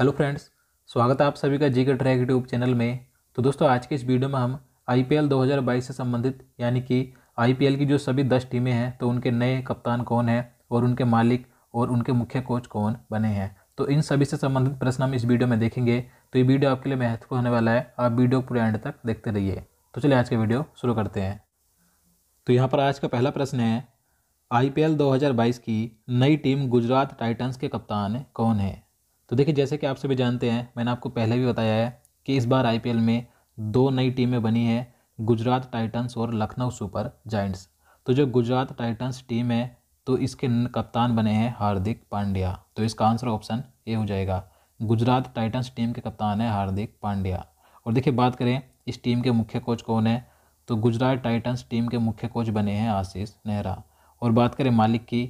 hello friends स्वागत है आप सभी का जी के ट्रैक यूट्यूब चैनल में तो दोस्तों आज के इस वीडियो में हम आईपीएल 2022 से संबंधित यानी कि आईपीएल की जो सभी दस टीमें हैं तो उनके नए कप्तान कौन हैं और उनके मालिक और उनके मुख्य कोच कौन बने हैं तो इन सभी से संबंधित प्रश्न हम इस वीडियो में देखेंगे तो ये वीडियो आपके लिए महत्वपूर्ण होने वाला है आप वीडियो पूरे एंड तक देखते रहिए तो चलिए आज का वीडियो शुरू करते हैं तो यहाँ पर आज का पहला प्रश्न है आई पी की नई टीम गुजरात टाइटन्स के कप्तान कौन है तो देखिए जैसे कि आप सभी जानते हैं मैंने आपको पहले भी बताया है कि इस बार आई में दो नई टीमें बनी हैं गुजरात टाइटंस और लखनऊ सुपर जाइंट्स तो जो गुजरात टाइटंस टीम है तो इसके कप्तान बने हैं हार्दिक पांड्या तो इसका आंसर ऑप्शन ए हो जाएगा गुजरात टाइटंस टीम के कप्तान है हार्दिक पांड्या और देखिए बात करें इस टीम के मुख्य कोच कौन है तो गुजरात टाइटंस टीम के मुख्य कोच बने हैं आशीष नेहरा और बात करें मालिक की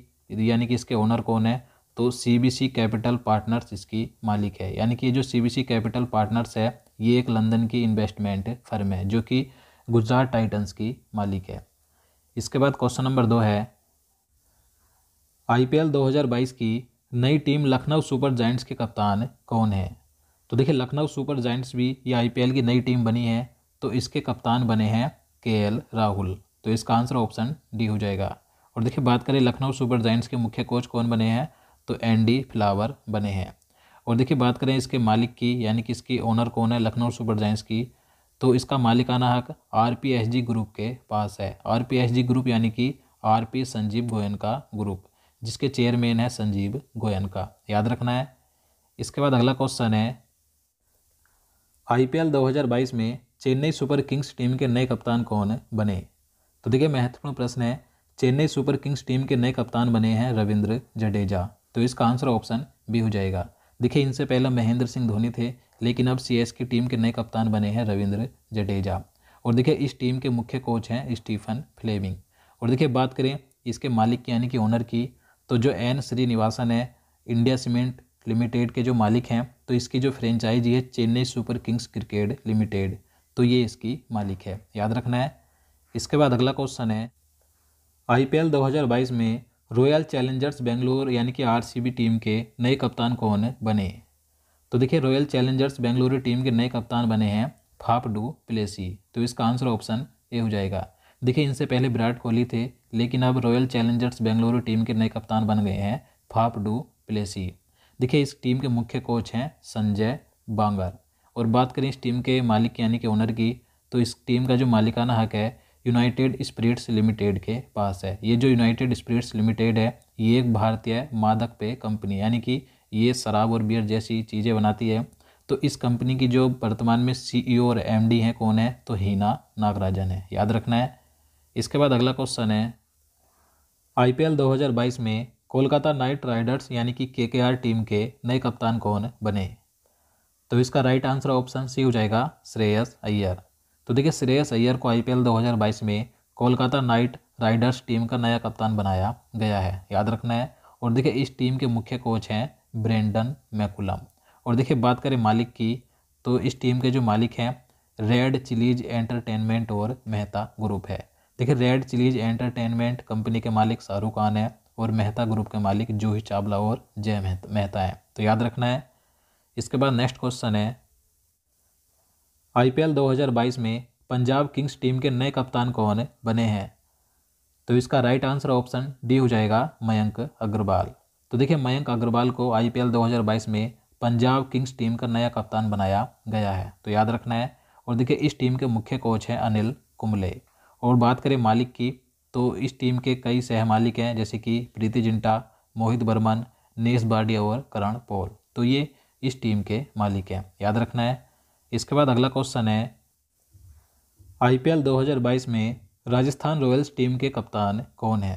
यानी कि इसके ओनर कौन है तो सीबीसी कैपिटल पार्टनर्स इसकी मालिक है यानी कि जो सीबीसी कैपिटल पार्टनर्स है ये एक लंदन की इन्वेस्टमेंट फर्म है जो कि गुजरात टाइटन्स की मालिक है इसके बाद क्वेश्चन नंबर दो है आईपीएल 2022 की नई टीम लखनऊ सुपर जाइंट्स के कप्तान कौन है तो देखिए लखनऊ सुपर जाइंट्स भी ये आईपीएल की नई टीम बनी है तो इसके कप्तान बने हैं के राहुल तो इसका आंसर ऑप्शन डी हो जाएगा और देखिए बात करें लखनऊ सुपर जाइंट्स के मुख्य कोच कौन बने हैं तो एंडी फ्लावर बने हैं और देखिए बात करें इसके मालिक की यानी कि इसकी ओनर कौन है लखनऊ सुपर जाइंस की तो इसका मालिकाना हक जी ग्रुप के पास है जी ग्रुप यानी कि पी संजीव गोयन का ग्रुप जिसके चेयरमैन है संजीव गोयन का याद रखना है इसके बाद अगला क्वेश्चन है आईपीएल 2022 में चेन्नई सुपर किंग्स टीम के नए कप्तान कौन बने तो देखिए महत्वपूर्ण प्रश्न है चेन्नई सुपर किंग्स टीम के नए कप्तान बने हैं रविंद्र जडेजा तो इसका आंसर ऑप्शन बी हो जाएगा देखिए इनसे पहले महेंद्र सिंह धोनी थे लेकिन अब सी की टीम के नए कप्तान बने हैं रविंद्र जडेजा और देखिए इस टीम के मुख्य कोच हैं स्टीफन फ्लेमिंग और देखिए बात करें इसके मालिक की यानी कि ओनर की तो जो एन श्रीनिवासन है इंडिया सीमेंट लिमिटेड के जो मालिक हैं तो इसकी जो फ्रेंचाइजी है Chennai Super Kings Cricket Limited तो ये इसकी मालिक है याद रखना है इसके बाद अगला क्वेश्चन है आईपीएल 2022 में रॉयल चैलेंजर्स बेंगलुरु यानी कि आरसीबी टीम के नए कप्तान कौन बने तो देखिए रॉयल चैलेंजर्स बेंगलुरु टीम के नए कप्तान बने हैं फाप डू प्लेसी तो इसका आंसर ऑप्शन ए हो जाएगा देखिए इनसे पहले विराट कोहली थे लेकिन अब रॉयल चैलेंजर्स बेंगलुरु टीम के नए कप्तान बन गए हैं फाप डू प्लेसी देखिए इस टीम के मुख्य कोच हैं संजय बांगर और बात करें इस टीम के मालिक यानी कि ओनर की तो इस टीम का जो मालिकाना हक है यूनाइटेड स्पिरिट्स लिमिटेड के पास है ये जो यूनाइटेड स्पिरिट्स लिमिटेड है ये एक भारतीय मादक पेय कंपनी यानी कि ये शराब और बियर जैसी चीज़ें बनाती है तो इस कंपनी की जो वर्तमान में सीईओ e और एमडी हैं कौन है तो हीना नागराजन है याद रखना है इसके बाद अगला क्वेश्चन है आईपीएल 2022 में कोलकाता नाइट राइडर्स यानी कि केकेआर टीम के नए कप्तान कौन बने तो इसका राइट आंसर ऑप्शन सी हो जाएगा श्रेयस अय्यर तो देखिए श्रेयस अय्यर को आईपीएल 2022 में कोलकाता नाइट राइडर्स टीम का नया कप्तान बनाया गया है याद रखना है और देखिए इस टीम के मुख्य कोच हैं ब्रेंडन मैकुलम और देखिए बात करें मालिक की तो इस टीम के जो मालिक हैं रेड चिलीज एंटरटेनमेंट और मेहता ग्रुप है देखिए रेड चिलीज एंटरटेनमेंट कंपनी के मालिक शाहरुख खान है और मेहता ग्रुप के मालिक जूही चावला और जय मेहता है तो याद रखना है इसके बाद नेक्स्ट क्वेश्चन है आईपीएल 2022 में पंजाब किंग्स टीम के नए कप्तान कौन बने हैं तो इसका राइट आंसर ऑप्शन डी हो जाएगा मयंक अग्रवाल तो देखिए मयंक अग्रवाल को आईपीएल 2022 में पंजाब किंग्स टीम का नया कप्तान बनाया गया है तो याद रखना है और देखिए इस टीम के मुख्य कोच हैं अनिल कुंबले और बात करें मालिक की तो इस टीम के कई सह मालिक हैं जैसे कि प्रीति जिंटा मोहित बर्मन नेस बार्डिया और करण पोल तो ये इस टीम के मालिक हैं याद रखना है इसके बाद अगला क्वेश्चन है आईपीएल 2022 में राजस्थान रॉयल्स टीम के कप्तान कौन है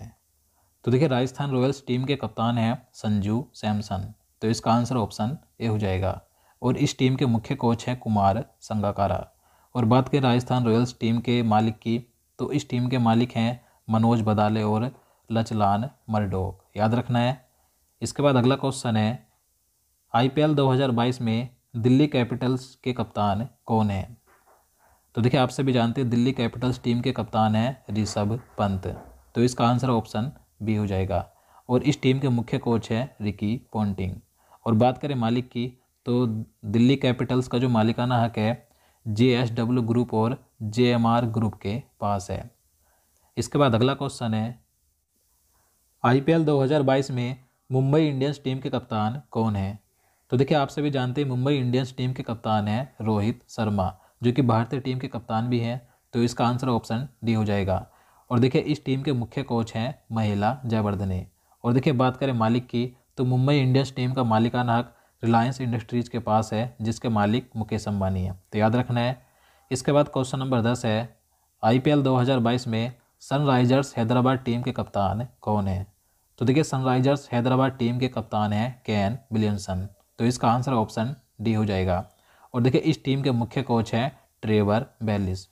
तो देखिए राजस्थान रॉयल्स टीम के कप्तान हैं संजू सैमसन तो इसका आंसर ऑप्शन ए हो जाएगा और इस टीम के मुख्य कोच हैं कुमार संगाकारा और बात करें राजस्थान रॉयल्स टीम के मालिक की तो इस टीम के मालिक हैं मनोज बदाले और लचलान मरडोक याद रखना है इसके बाद अगला क्वेश्चन है आईपीएल 2022 में दिल्ली कैपिटल्स के कप्तान कौन हैं तो देखिए आप सभी जानते हैं दिल्ली कैपिटल्स टीम के कप्तान हैं ऋषभ पंत तो इसका आंसर ऑप्शन बी हो जाएगा और इस टीम के मुख्य कोच हैं रिकी पोंटिंग और बात करें मालिक की तो दिल्ली कैपिटल्स का जो मालिकाना हक है जे एस डब्ल्यू ग्रुप और जे एम आर ग्रुप के पास है इसके बाद अगला क्वेश्चन है आई पी एल दो हज़ार बाईस में मुंबई इंडियंस टीम के कप्तान कौन है तो देखिए आप सभी जानते हैं मुंबई इंडियंस टीम के कप्तान हैं रोहित शर्मा जो कि भारतीय टीम के कप्तान भी हैं तो इसका आंसर ऑप्शन डी हो जाएगा और देखिए इस टीम के मुख्य कोच हैं महिला जयवर्धने और देखिए बात करें मालिक की तो मुंबई इंडियंस टीम का मालिकाना हक रिलायंस इंडस्ट्रीज़ के पास है जिसके मालिक मुकेश अम्बानी है तो याद रखना है इसके बाद क्वेश्चन नंबर दस है आईपीएल 2022 में सनराइजर्स हैदराबाद टीम के कप्तान कौन है तो देखिए सनराइजर्स हैदराबाद टीम के कप्तान हैं कैन विलियमसन तो इसका आंसर ऑप्शन डी हो जाएगा और देखिए इस टीम के मुख्य कोच हैं ट्रेवर बेलिस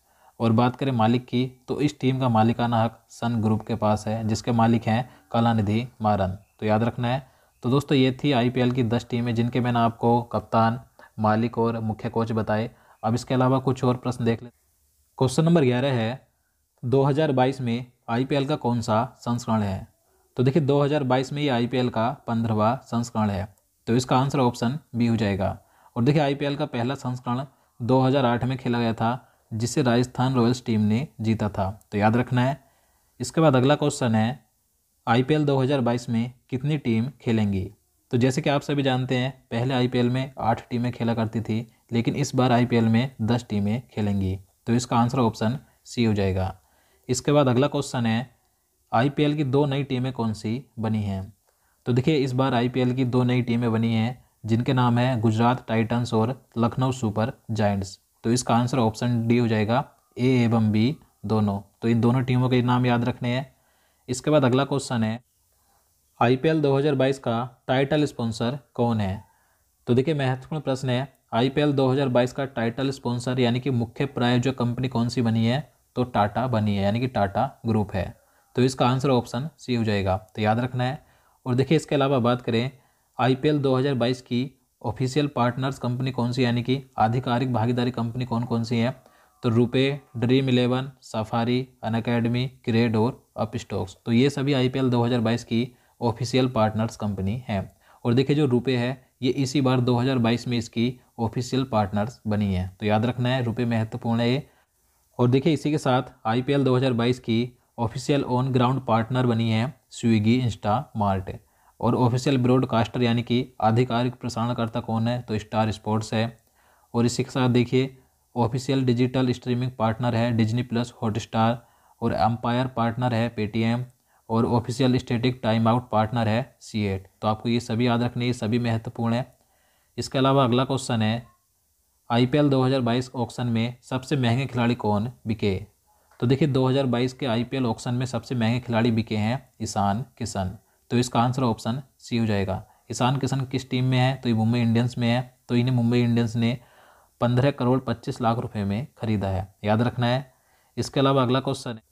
और बात करें मालिक की तो इस टीम का मालिकाना हक सन ग्रुप के पास है जिसके मालिक हैं कलानिधि मारन तो याद रखना है तो दोस्तों ये थी आईपीएल की दस टीमें जिनके मैंने आपको कप्तान मालिक और मुख्य कोच बताए अब इसके अलावा कुछ और प्रश्न देख लें क्वेश्चन नंबर ग्यारह है 2022 में आईपीएल का कौन सा संस्करण है तो देखिए 2022 में ये आईपीएल का पंद्रहवा संस्करण है तो इसका आंसर ऑप्शन बी हो जाएगा और देखिए आईपीएल का पहला संस्करण 2008 में खेला गया था जिसे राजस्थान रॉयल्स टीम ने जीता था तो याद रखना है इसके बाद अगला क्वेश्चन है आईपीएल 2022 में कितनी टीम खेलेंगी तो जैसे कि आप सभी जानते हैं पहले आईपीएल में आठ टीमें खेला करती थी लेकिन इस बार आईपीएल में दस टीमें खेलेंगी तो इसका आंसर ऑप्शन सी हो जाएगा इसके बाद अगला क्वेश्चन है आईपीएल की दो नई टीमें कौन सी बनी हैं तो देखिए इस बार आईपीएल की दो नई टीमें बनी हैं जिनके नाम है गुजरात टाइटंस और लखनऊ सुपर जायंट्स तो इसका आंसर ऑप्शन डी हो जाएगा ए एवं बी दोनों तो इन दोनों टीमों के नाम याद रखने हैं इसके बाद अगला क्वेश्चन है आईपीएल 2022 का टाइटल स्पॉन्सर कौन है तो देखिए महत्वपूर्ण प्रश्न है आईपीएल 2022 का टाइटल स्पॉन्सर यानी कि मुख्य प्रायोजक कंपनी कौन सी बनी है तो टाटा बनी है यानी कि टाटा ग्रुप है तो इसका आंसर ऑप्शन सी हो जाएगा तो याद रखना है और देखिए इसके अलावा बात करें आईपीएल 2022 की ऑफिशियल पार्टनर्स कंपनी कौन सी यानी कि आधिकारिक भागीदारी कंपनी कौन कौन सी है तो RuPay Dream Eleven Safari Unacademy CRED और अप स्टॉक्स तो ये सभी आईपीएल 2022 की ऑफिशियल पार्टनर्स कंपनी है और देखिए जो रुपे है ये इसी बार 2022 में इसकी ऑफिशियल पार्टनर्स बनी है तो याद रखना है रुपये महत्वपूर्ण है और देखिए इसी के साथ आई पी की ऑफिशियल ऑन ग्राउंड पार्टनर बनी है स्विगी इंस्टा मार्ट और ऑफिशियल ब्रॉडकास्टर यानी कि आधिकारिक प्रसारणकर्ता कौन है तो स्टार स्पोर्ट्स है और इसी के साथ देखिए ऑफिशियल डिजिटल स्ट्रीमिंग पार्टनर है डिजनी प्लस हॉटस्टार और एम्पायर पार्टनर है पेटीएम और ऑफिशियल स्टेटिक टाइम आउट पार्टनर है सी एट तो आपको ये सभी याद रखने ये सभी महत्वपूर्ण है इसके अलावा अगला क्वेश्चन है आई पी ऑक्शन में सबसे महंगे खिलाड़ी कौन बिके तो देखिए 2022 के आईपीएल ऑक्शन में सबसे महंगे खिलाड़ी बिके हैं ईशान किशन तो इसका आंसर ऑप्शन सी हो जाएगा ईशान किशन किस टीम में है तो ये मुंबई इंडियंस में है तो इन्हें मुंबई इंडियंस ने पंद्रह करोड़ पच्चीस लाख रुपये में खरीदा है याद रखना है इसके अलावा अगला क्वेश्चन है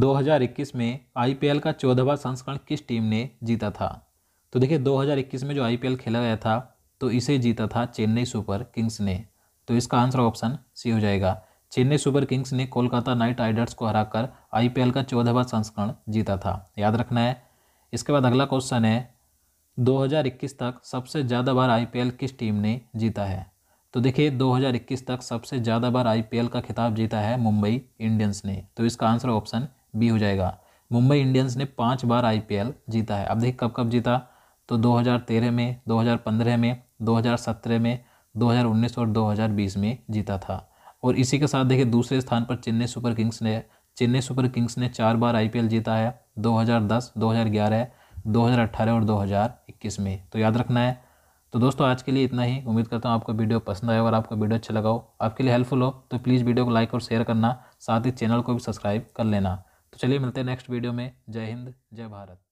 2021 में आईपीएल का चौदहवा संस्करण किस टीम ने जीता था तो देखिए 2021 में जो आईपीएल खेला गया था तो इसे जीता था चेन्नई सुपर किंग्स ने तो इसका आंसर ऑप्शन सी हो जाएगा चेन्नई सुपर किंग्स ने कोलकाता नाइट राइडर्स को हराकर आईपीएल का चौदहवा संस्करण जीता था याद रखना है इसके बाद अगला क्वेश्चन है 2021 तक सबसे ज़्यादा बार आईपीएल किस टीम ने जीता है तो देखिए 2021 तक सबसे ज़्यादा बार आईपीएल का खिताब जीता है मुंबई इंडियंस ने तो इसका आंसर ऑप्शन बी हो जाएगा मुंबई इंडियंस ने पाँच बार आईपीएल जीता है अब देखिए कब कब जीता तो 2013 में 2015 में 2017 में 2019 और 2020 में जीता था और इसी के साथ देखिए दूसरे स्थान पर चेन्नई सुपर किंग्स ने चेन्नई सुपर किंग्स ने चार बार आई जीता है 2010, 2011, 2018 और 2021 में तो याद रखना है तो दोस्तों आज के लिए इतना ही उम्मीद करता हूँ आपको वीडियो पसंद आया और आपको वीडियो अच्छा लगा हो आपके लिए हेल्पफुल हो तो प्लीज़ वीडियो को लाइक और शेयर करना साथ ही चैनल को भी सब्सक्राइब कर लेना तो चलिए मिलते हैं नेक्स्ट वीडियो में जय हिंद जय भारत